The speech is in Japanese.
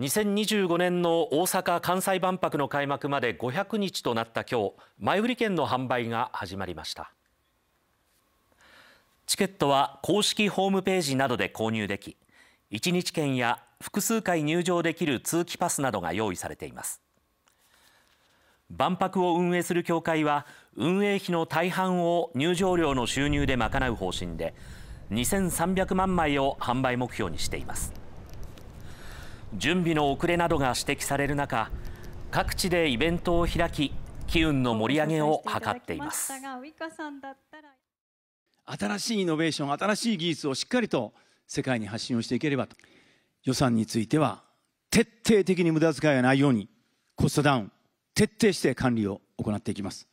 2025年の大阪・関西万博の開幕まで500日となった今日前売り券の販売が始まりましたチケットは公式ホームページなどで購入でき1日券や複数回入場できる通期パスなどが用意されています万博を運営する協会は運営費の大半を入場料の収入で賄う方針で2300万枚を販売目標にしています準備の遅れなどが指摘される中各地でイベントを開き機運の盛り上げを図っています新しいイノベーション新しい技術をしっかりと世界に発信をしていければと予算については徹底的に無駄遣いがないようにコストダウン徹底して管理を行っていきます